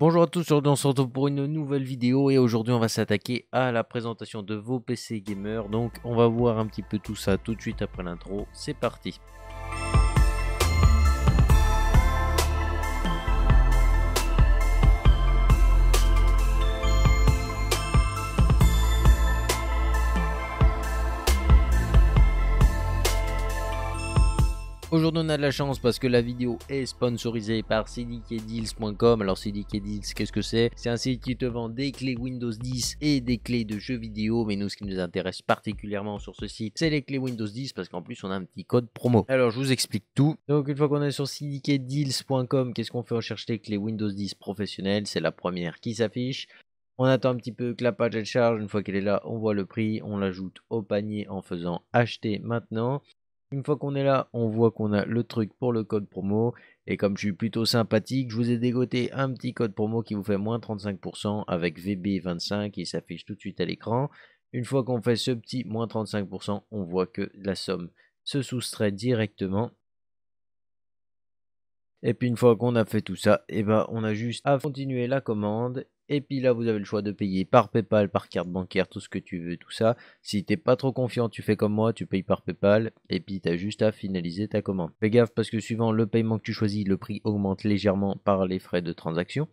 Bonjour à tous, aujourd'hui on se retrouve pour une nouvelle vidéo et aujourd'hui on va s'attaquer à la présentation de vos PC gamers. Donc on va voir un petit peu tout ça tout de suite après l'intro. C'est parti. Aujourd'hui, on a de la chance parce que la vidéo est sponsorisée par cdkdeals.com. Alors, cdkdeals, qu'est-ce que c'est C'est un site qui te vend des clés Windows 10 et des clés de jeux vidéo. Mais nous, ce qui nous intéresse particulièrement sur ce site, c'est les clés Windows 10 parce qu'en plus, on a un petit code promo. Alors, je vous explique tout. Donc, une fois qu'on est sur cdkdeals.com, qu'est-ce qu'on fait On cherche les clés Windows 10 professionnelles. C'est la première qui s'affiche. On attend un petit peu que la page elle charge. Une fois qu'elle est là, on voit le prix. On l'ajoute au panier en faisant acheter maintenant. Une fois qu'on est là, on voit qu'on a le truc pour le code promo. Et comme je suis plutôt sympathique, je vous ai dégoté un petit code promo qui vous fait moins 35% avec VB25 qui s'affiche tout de suite à l'écran. Une fois qu'on fait ce petit moins 35%, on voit que la somme se soustrait directement. Et puis une fois qu'on a fait tout ça, eh ben on a juste à continuer la commande et puis là, vous avez le choix de payer par PayPal, par carte bancaire, tout ce que tu veux, tout ça. Si tu t'es pas trop confiant, tu fais comme moi, tu payes par PayPal. Et puis as juste à finaliser ta commande. Fais gaffe parce que suivant le paiement que tu choisis, le prix augmente légèrement par les frais de transaction.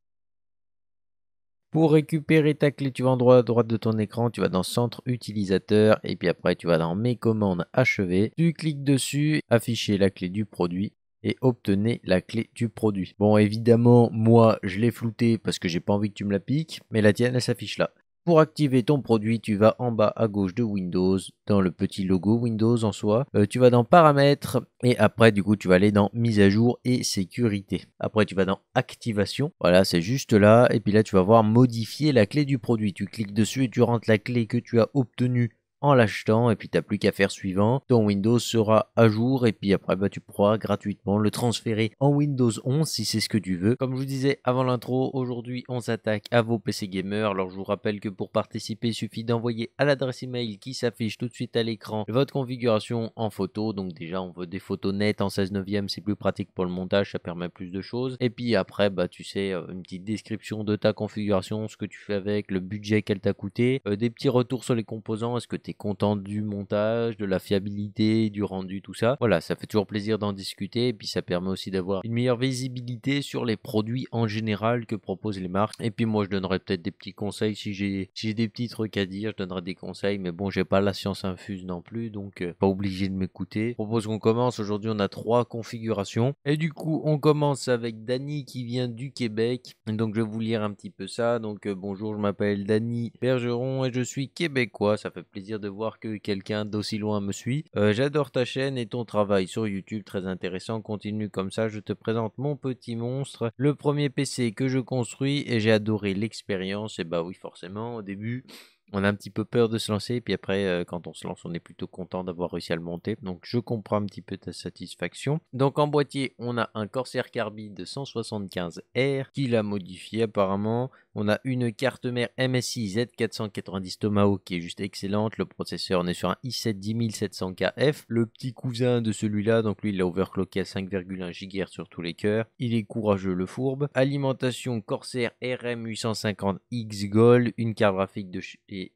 Pour récupérer ta clé, tu vas en droit à droite de ton écran, tu vas dans Centre utilisateur et puis après tu vas dans Mes commandes achevées. Tu cliques dessus, afficher la clé du produit et obtenez la clé du produit. Bon, évidemment, moi, je l'ai flouté parce que j'ai pas envie que tu me la piques, mais la tienne, elle s'affiche là. Pour activer ton produit, tu vas en bas à gauche de Windows, dans le petit logo Windows en soi. Euh, tu vas dans Paramètres et après, du coup, tu vas aller dans Mise à jour et Sécurité. Après, tu vas dans Activation. Voilà, c'est juste là. Et puis là, tu vas voir Modifier la clé du produit. Tu cliques dessus et tu rentres la clé que tu as obtenue en l'achetant et puis t'as plus qu'à faire suivant. Ton Windows sera à jour et puis après bah, tu pourras gratuitement le transférer en Windows 11 si c'est ce que tu veux. Comme je vous disais avant l'intro, aujourd'hui on s'attaque à vos PC gamers. Alors je vous rappelle que pour participer, il suffit d'envoyer à l'adresse email qui s'affiche tout de suite à l'écran votre configuration en photo. Donc déjà on veut des photos nettes en 16 neuvième, c'est plus pratique pour le montage, ça permet plus de choses. Et puis après bah tu sais euh, une petite description de ta configuration, ce que tu fais avec, le budget qu'elle t'a coûté, euh, des petits retours sur les composants, est-ce que content du montage, de la fiabilité, du rendu, tout ça. Voilà, ça fait toujours plaisir d'en discuter et puis ça permet aussi d'avoir une meilleure visibilité sur les produits en général que proposent les marques. Et puis moi, je donnerai peut-être des petits conseils si j'ai des petits trucs à dire, je donnerai des conseils, mais bon, j'ai pas la science infuse non plus, donc euh, pas obligé de m'écouter. Propose qu'on commence. Aujourd'hui, on a trois configurations et du coup, on commence avec Dany qui vient du Québec. Donc je vais vous lire un petit peu ça. Donc euh, bonjour, je m'appelle Dany Bergeron et je suis québécois. Ça fait plaisir de voir que quelqu'un d'aussi loin me suit. Euh, j'adore ta chaîne et ton travail sur YouTube, très intéressant. Continue comme ça. Je te présente mon petit monstre, le premier PC que je construis et j'ai adoré l'expérience. Et eh bah oui, forcément, au début on a un petit peu peur de se lancer, et puis après, euh, quand on se lance, on est plutôt content d'avoir réussi à le monter. Donc, je comprends un petit peu ta satisfaction. Donc, en boîtier, on a un Corsair Carbide 175R qui l'a modifié apparemment. On a une carte mère MSI Z490 Tomahawk qui est juste excellente. Le processeur, on est sur un i7 10700KF. Le petit cousin de celui-là, donc lui, il l'a overclocké à 5,1 GHz sur tous les cœurs. Il est courageux, le fourbe. Alimentation Corsair RM850X Gold, une carte graphique de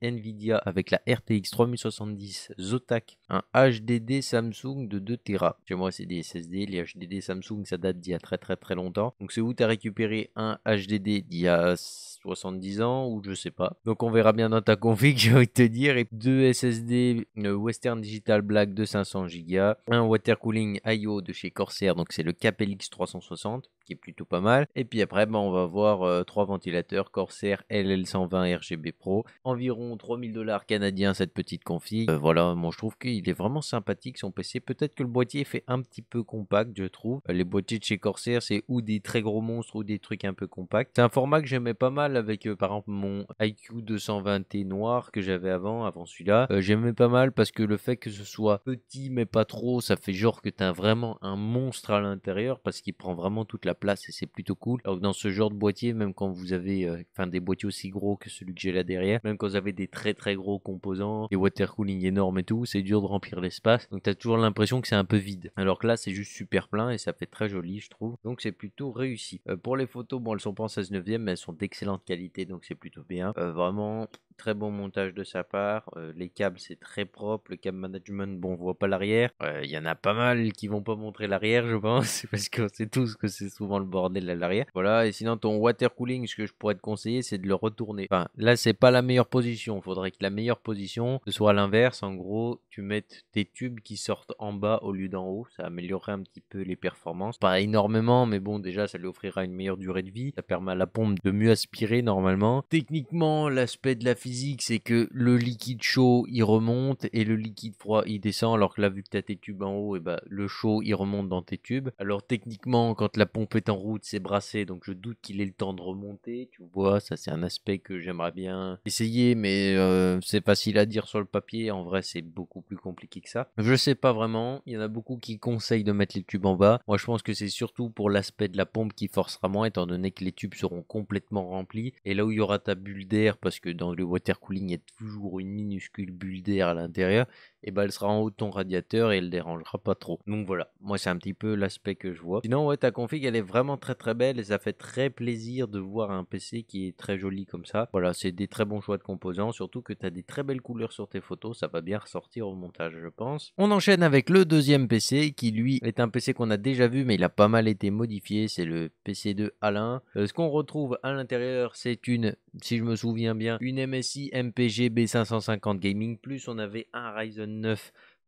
Nvidia avec la RTX 3070 Zotac, un HDD Samsung de 2 Tera. Chez moi, c'est des SSD. Les HDD Samsung, ça date d'il y a très très très longtemps. Donc, c'est où tu as récupéré un HDD d'il y a 70 ans ou je sais pas. Donc, on verra bien dans ta config, j'ai envie de te dire. Et deux SSD Western Digital Black de 500 Go, un water cooling IO de chez Corsair, donc c'est le Capelix 360 qui est plutôt pas mal. Et puis après, ben, on va voir euh, trois ventilateurs Corsair LL120 RGB Pro, environ 3000 dollars canadiens cette petite config. Euh, voilà, moi je trouve qu'il est vraiment sympathique son PC. Peut-être que le boîtier fait un petit peu compact, je trouve. Euh, les boîtiers de chez Corsair, c'est ou des très gros monstres ou des trucs un peu compacts. C'est un format que j'aimais pas mal avec par exemple mon IQ 220T noir que j'avais avant, avant celui-là. j'aimais pas mal parce que le fait que ce soit petit mais pas trop, ça fait genre que as vraiment un monstre à l'intérieur parce qu'il prend vraiment toute la place et c'est plutôt cool. Alors euh, dans ce genre de boîtier, même quand vous avez euh, enfin des boîtiers aussi gros que celui que j'ai là derrière, même quand vous avez des très très gros composants, et water cooling énorme et tout, c'est dur de remplir l'espace. Donc tu as toujours l'impression que c'est un peu vide. Alors que là, c'est juste super plein et ça fait très joli, je trouve. Donc c'est plutôt réussi. Euh, pour les photos, bon, elles sont pas en 16 9 mais elles sont d'excellente qualité, donc c'est plutôt bien. vraiment très bon montage de sa part. les câbles, c'est très propre. Le câble management, bon, on voit pas l'arrière. Il y en a pas mal qui vont pas montrer l'arrière, je pense, parce que c'est tout ce que c'est souvent le bordel à l'arrière. Voilà, et sinon ton water cooling, ce que je pourrais te conseiller, c'est de le retourner. Enfin, là, c'est pas la meilleure position. Faudrait que la meilleure position, ce soit l'inverse. En gros, tu mettes tes tubes qui sortent en bas au lieu d'en haut. Ça améliorerait un petit peu les performances. Pas énormément, mais bon, déjà, ça lui offrira une meilleure durée de vie. Ça permet à la pompe de mieux aspirer normalement. Techniquement, l'aspect de la physique, c'est que le liquide chaud, il remonte et le liquide froid, il descend. Alors que là, vu que tu as tes tubes en haut, et eh bah, ben, le chaud, il remonte dans tes tubes. Alors techniquement, quand la pompe est en route, c'est brassé, donc je doute qu'il ait le temps de remonter. Tu vois, ça c'est un aspect que j'aimerais bien essayer, mais euh, c'est facile à dire sur le papier. En vrai, c'est beaucoup plus compliqué que ça. Je sais pas vraiment. Il y en a beaucoup qui conseillent de mettre les tubes en bas. Moi, je pense que c'est surtout pour l'aspect de la pompe qui forcera moins, étant donné que les tubes seront complètement remplis. Et là où il y aura ta bulle d'air, parce que dans le water cooling, il y a toujours une minuscule bulle d'air à l'intérieur, et ben elle sera en haut de ton radiateur et elle dérangera pas trop. Donc voilà, moi c'est un petit peu l'aspect que je vois. Sinon ouais ta config elle est vraiment très très belle et ça fait très plaisir de voir un PC qui est très joli comme ça. Voilà, c'est des très bons choix de composants, surtout que tu as des très belles couleurs sur tes photos, ça va bien ressortir au montage je pense. On enchaîne avec le deuxième PC qui lui est un PC qu'on a déjà vu mais il a pas mal été modifié, c'est le pc de Alain. Euh, ce qu'on retrouve à l'intérieur c'est une, si je me souviens bien, une MSI MPG B550 Gaming Plus, on avait un Ryzen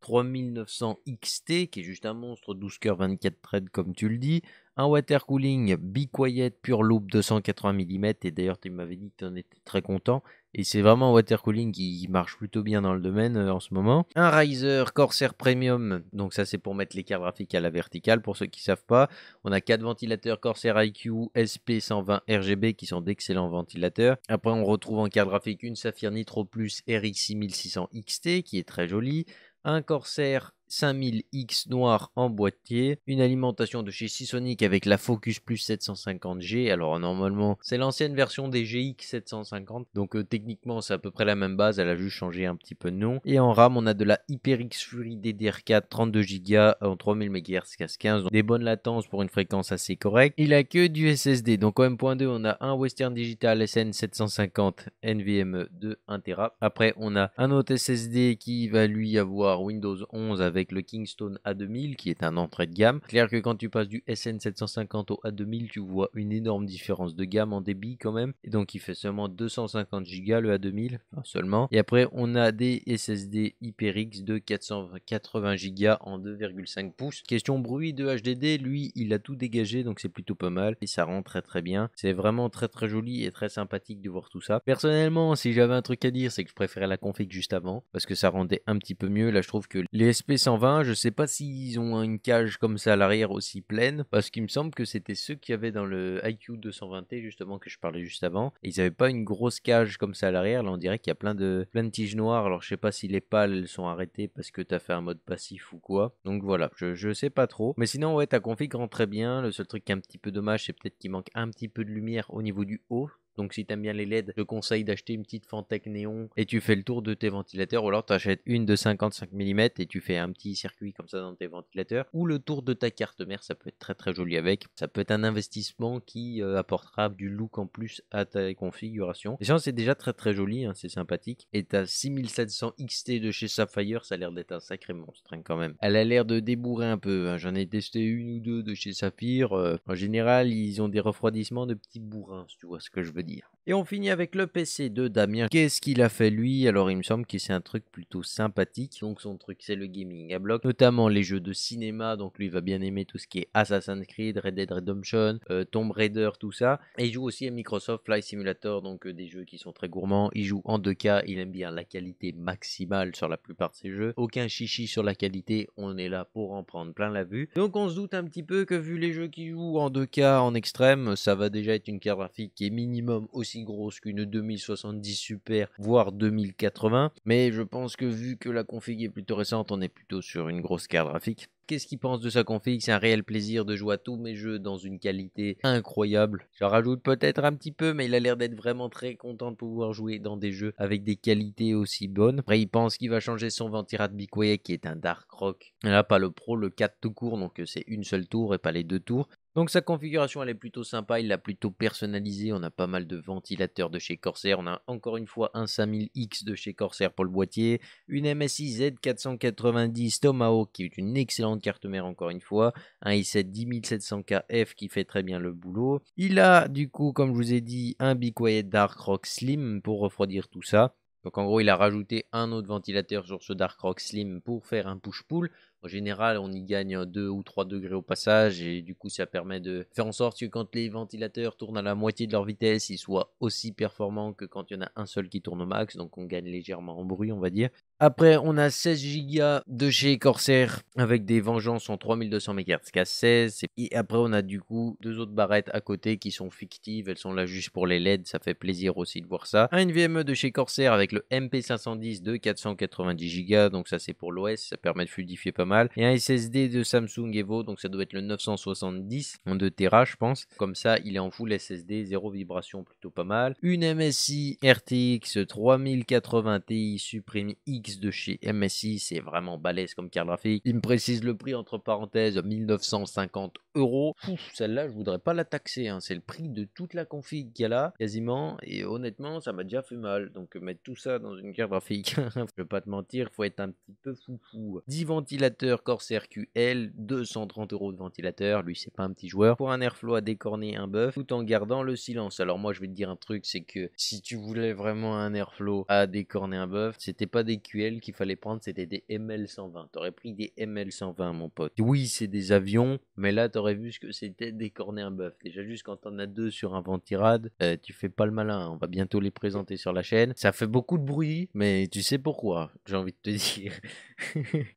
3900 XT, qui est juste un monstre, 12 cœurs, 24 threads comme tu le dis. Un water cooling, Be Quiet, Pure Loop, 280 mm, et d'ailleurs, tu m'avais dit que tu en étais très content. Et c'est vraiment water cooling qui, marche plutôt bien dans le domaine euh, en ce moment. Un riser Corsair Premium, donc ça c'est pour mettre les cartes graphiques à la verticale pour ceux qui ne savent pas. On a quatre ventilateurs Corsair IQ SP120 RGB qui sont d'excellents ventilateurs. Après on retrouve en carte graphique une Sapphire Nitro Plus RX 6600 XT qui est très jolie. Un Corsair 5000X noir en boîtier, une alimentation de chez Sisonic avec la Focus Plus 750G. Alors normalement, c'est l'ancienne version des GX 750, donc euh, techniquement c'est à peu près la même base, elle a juste changé un petit peu de nom. Et en RAM, on a de la HyperX Fury DDR4 32Go euh, en 3000 MHz 15 donc des bonnes latences pour une fréquence assez correcte. Il a que du SSD, donc en M.2 on a un Western Digital SN750 NVMe de 1 Tera. Après, on a un autre SSD qui va lui avoir Windows 11 avec le Kingston A2000 qui est un entrée de gamme. Clair que quand tu passes du SN750 au A2000, tu vois une énorme différence de gamme en débit quand même. Et donc il fait seulement 250 Go le A2000, seulement. Et après on a des SSD HyperX de 480 Go en 2,5 pouces. Question bruit de HDD, lui il a tout dégagé donc c'est plutôt pas mal et ça rend très très bien. C'est vraiment très très joli et très sympathique de voir tout ça. Personnellement, si j'avais un truc à dire, c'est que je préférais la config juste avant parce que ça rendait un petit peu mieux. Là je trouve que les SP 220, je sais pas s'ils ont une cage comme ça à l'arrière aussi pleine, parce qu'il me semble que c'était ceux qui avaient dans le IQ 220T justement que je parlais juste avant. ils avaient pas une grosse cage comme ça à l'arrière. Là, on dirait qu'il y a plein de plein tiges noires. Alors je sais pas si les pales sont arrêtées parce que t'as fait un mode passif ou quoi. Donc voilà, je, je sais pas trop. Mais sinon ouais, ta config rend très bien. Le seul truc qui est un petit peu dommage, c'est peut-être qu'il manque un petit peu de lumière au niveau du haut donc si t'aimes bien les LED, je te conseille d'acheter une petite Fantech néon et tu fais le tour de tes ventilateurs ou alors t'achètes une de 55 mm et tu fais un petit circuit comme ça dans tes ventilateurs ou le tour de ta carte mère, ça peut être très très joli avec. Ça peut être un investissement qui euh, apportera du look en plus à ta configuration. Et ça c'est déjà très très joli, hein, c'est sympathique. Et ta 6700 XT de chez Sapphire, ça a l'air d'être un sacré monstre hein, quand même. Elle a l'air de débourrer un peu, hein. j'en ai testé une ou deux de chez Sapphire. Euh. en général, ils ont des refroidissements de petits bourrins, si tu vois ce que je veux dire. Et on finit avec le PC de Damien. Qu'est-ce qu'il a fait lui Alors il me semble que c'est un truc plutôt sympathique. Donc son truc c'est le gaming à bloc, notamment les jeux de cinéma. Donc lui va bien aimer tout ce qui est Assassin's Creed, Red Dead Redemption, euh, Tomb Raider, tout ça. Et il joue aussi à Microsoft Fly Simulator, donc euh, des jeux qui sont très gourmands. Il joue en 2K, il aime bien la qualité maximale sur la plupart de ses jeux. Aucun chichi sur la qualité, on est là pour en prendre plein la vue. Donc on se doute un petit peu que vu les jeux qui jouent en 2K en extrême, ça va déjà être une carte graphique qui est minimum aussi grosse qu'une 2070 Super, voire 2080. Mais je pense que vu que la config est plutôt récente, on est plutôt sur une grosse carte graphique. Qu'est-ce qu'il pense de sa config C'est un réel plaisir de jouer à tous mes jeux dans une qualité incroyable. Je rajoute peut-être un petit peu, mais il a l'air d'être vraiment très content de pouvoir jouer dans des jeux avec des qualités aussi bonnes. Après, il pense qu'il va changer son de Bickway qui est un Dark Rock. Là, pas le Pro, le 4 tout court, donc euh, c'est une seule tour et pas les deux tours. Donc sa configuration elle est plutôt sympa, il l'a plutôt personnalisé on a pas mal de ventilateurs de chez Corsair, on a encore une fois un 5000X de chez Corsair pour le boîtier, une MSI Z490 Tomahawk qui est une excellente carte mère encore une fois, un i7 10700KF qui fait très bien le boulot. Il a du coup, comme je vous ai dit, un Be Quiet Dark Rock Slim pour refroidir tout ça. Donc en gros, il a rajouté un autre ventilateur sur ce Dark Rock Slim pour faire un push-pull. En général, on y gagne 2 ou 3 degrés au passage et du coup, ça permet de faire en sorte que quand les ventilateurs tournent à la moitié de leur vitesse, ils soient aussi performants que quand il y en a un seul qui tourne au max. Donc, on gagne légèrement en bruit, on va dire. Après, on a 16 Go de chez Corsair avec des vengeances en 3200 MHz, qu'à 16. Et après, on a du coup deux autres barrettes à côté qui sont fictives. Elles sont là juste pour les LED. Ça fait plaisir aussi de voir ça. Un NVMe de chez Corsair avec le MP510 de 490 Go. Donc, ça, c'est pour l'OS. Ça permet de fluidifier pas mal et un SSD de Samsung Evo, donc ça doit être le 970 en 2 Tera, je pense. Comme ça, il est en full SSD, zéro vibration, plutôt pas mal. Une MSI RTX 3080 Ti Supreme X de chez MSI, c'est vraiment balèze comme carte graphique. Il me précise le prix entre parenthèses 1950 euros. Celle-là, je voudrais pas la taxer, hein. c'est le prix de toute la config qu'il y a là, quasiment. Et honnêtement, ça m'a déjà fait mal. Donc mettre tout ça dans une carte graphique, je vais pas te mentir, faut être un petit peu fou 10 ventilateurs Corsair QL, 230 euros de ventilateur, lui c'est pas un petit joueur, pour un airflow à décorner un bœuf, tout en gardant le silence. Alors moi je vais te dire un truc, c'est que si tu voulais vraiment un airflow à décorner un bœuf, c'était pas des QL qu'il fallait prendre, c'était des ML120. T'aurais pris des ML120 mon pote. Oui c'est des avions, mais là t'aurais vu ce que c'était décorner un bœuf. Déjà juste quand t'en as deux sur un ventirad, euh, tu fais pas le malin, on va bientôt les présenter sur la chaîne. Ça fait beaucoup de bruit, mais tu sais pourquoi, j'ai envie de te dire.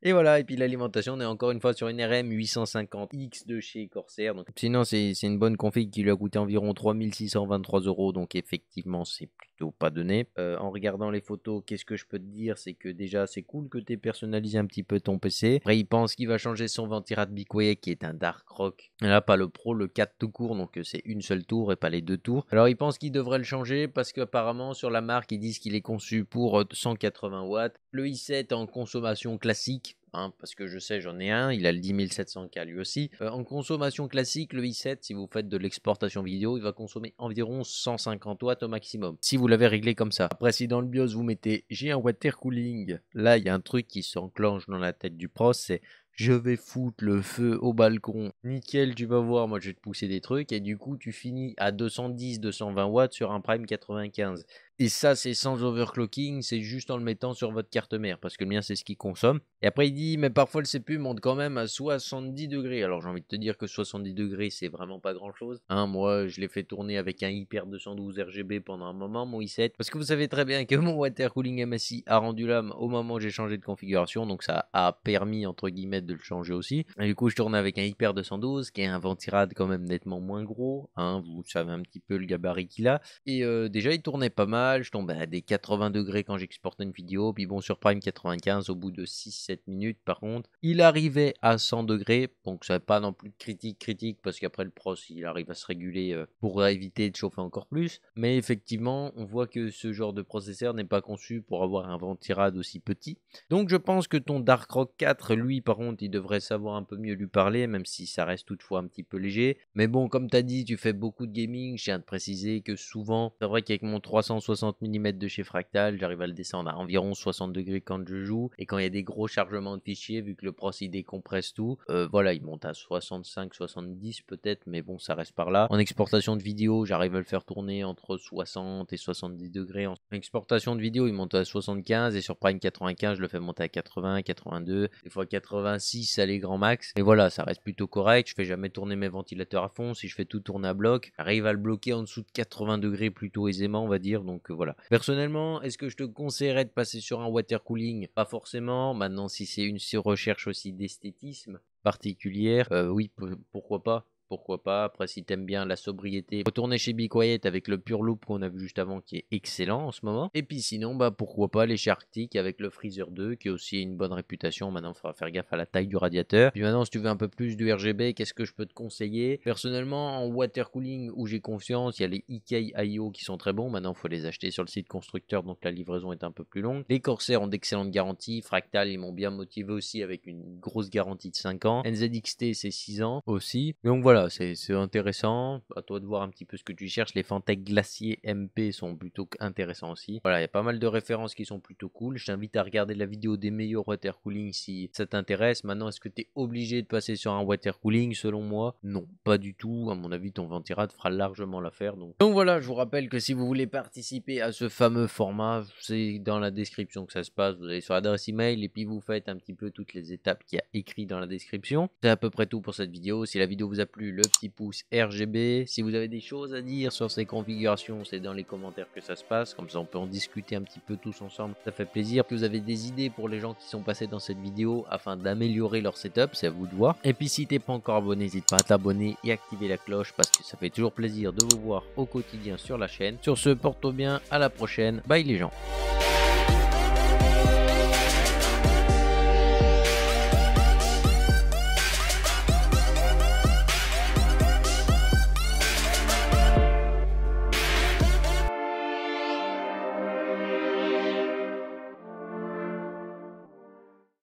et voilà, et puis là on est encore une fois sur une RM 850X de chez Corsair. Sinon, c'est une bonne config qui lui a coûté environ 3623 euros, donc effectivement, c'est plus pas donné. Euh, en regardant les photos, qu'est-ce que je peux te dire C'est que déjà, c'est cool que tu aies personnalisé un petit peu ton PC. Après, il pense qu'il va changer son Ventirat Bikway, qui est un Dark Rock. Là, pas le Pro, le 4 tout court, donc euh, c'est une seule tour et pas les deux tours. Alors, il pense qu'il devrait le changer parce qu'apparemment, sur la marque, ils disent qu'il est conçu pour 180 euh, watts. Le i7 en consommation classique, hein, parce que je sais, j'en ai un, il a le 10700K lui aussi. en consommation classique, le i7, si vous faites de l'exportation vidéo, il va consommer environ 150 watts au maximum. Si vous vous l'avez réglé comme ça. Après, si dans le BIOS, vous mettez j'ai un water cooling, là, il y a un truc qui s'enclenche dans la tête du pros, c'est je vais foutre le feu au balcon. Nickel, tu vas voir, moi je vais te pousser des trucs. Et du coup, tu finis à 210-220 watts sur un prime 95. Et ça, c'est sans overclocking, c'est juste en le mettant sur votre carte mère, parce que le mien, c'est ce qu'il consomme. Et après, il dit, mais parfois le CPU monte quand même à 70 degrés. Alors, j'ai envie de te dire que 70 degrés, c'est vraiment pas grand chose. Hein. moi, je l'ai fait tourner avec un Hyper 212 RGB pendant un moment, mon i7. Parce que vous savez très bien que mon water cooling MSI a rendu l'âme au moment où j'ai changé de configuration, donc ça a permis, entre guillemets, de le changer aussi. du coup, je tourne avec un Hyper 212, qui est un ventirad quand même nettement moins gros. Hein. vous savez un petit peu le gabarit qu'il a. Et euh, déjà, il tournait pas mal je tombe à des 80 degrés quand j'exportais une vidéo, puis bon sur Prime 95 au bout de 6-7 minutes par contre, il arrivait à 100 degrés, donc ça pas non plus de critique critique parce qu'après le pros il arrive à se réguler euh, pour éviter de chauffer encore plus, mais effectivement on voit que ce genre de processeur n'est pas conçu pour avoir un ventirad aussi petit, donc je pense que ton Dark Rock 4 lui par contre il devrait savoir un peu mieux lui parler même si ça reste toutefois un petit peu léger, mais bon comme tu as dit tu fais beaucoup de gaming, je tiens à te préciser que souvent c'est vrai qu'avec mon 360 60 mm de chez Fractal, j'arrive à le descendre à environ 60 degrés quand je joue. Et quand il y a des gros chargements de fichiers, vu que le proc il décompresse tout, euh, voilà, il monte à 65, 70 peut-être, mais bon, ça reste par là. En exportation de vidéo, j'arrive à le faire tourner entre 60 et 70 degrés. En exportation de vidéo, il monte à 75 et sur Prime 95, je le fais monter à 80, 82, des fois 86 à les grand max. et voilà, ça reste plutôt correct. Je fais jamais tourner mes ventilateurs à fond. Si je fais tout tourner à bloc, j'arrive à le bloquer en dessous de 80 degrés plutôt aisément, on va dire. Donc voilà. Personnellement, est-ce que je te conseillerais de passer sur un water cooling Pas forcément. Maintenant, si c'est une recherche aussi d'esthétisme particulière, euh, oui, pourquoi pas pourquoi pas. Après, si t'aimes bien la sobriété, retourner chez Be avec le Pure Loop qu'on a vu juste avant, qui est excellent en ce moment. Et puis sinon, bah pourquoi pas les Sharktic avec le Freezer 2, qui a aussi une bonne réputation. Maintenant, il faudra faire gaffe à la taille du radiateur. Puis maintenant, si tu veux un peu plus du RGB, qu'est-ce que je peux te conseiller Personnellement, en water cooling où j'ai confiance, il y a les IKIO qui sont très bons. Maintenant, il faut les acheter sur le site constructeur, donc la livraison est un peu plus longue. Les Corsair ont d'excellentes garanties. Fractal, ils m'ont bien motivé aussi avec une grosse garantie de 5 ans. NZXT, c'est 6 ans aussi. Donc voilà c'est intéressant. À toi de voir un petit peu ce que tu cherches. Les Fantech Glacier MP sont plutôt intéressants aussi. Voilà, il y a pas mal de références qui sont plutôt cool. Je t'invite à regarder la vidéo des meilleurs water cooling si ça t'intéresse. Maintenant, est-ce que tu es obligé de passer sur un water cooling Selon moi, non, pas du tout. À mon avis, ton ventirad fera largement l'affaire. Donc. voilà, je vous rappelle que si vous voulez participer à ce fameux format, c'est dans la description que ça se passe. Vous allez sur l'adresse email et puis vous faites un petit peu toutes les étapes qu'il y a écrit dans la description. C'est à peu près tout pour cette vidéo. Si la vidéo vous a plu, le petit pouce RGB. Si vous avez des choses à dire sur ces configurations, c'est dans les commentaires que ça se passe. Comme ça, on peut en discuter un petit peu tous ensemble. Ça fait plaisir. que vous avez des idées pour les gens qui sont passés dans cette vidéo afin d'améliorer leur setup, c'est à vous de voir. Et puis, si t'es pas encore abonné, n'hésite pas à t'abonner et activer la cloche parce que ça fait toujours plaisir de vous voir au quotidien sur la chaîne. Sur ce, porte bien. À la prochaine. Bye les gens.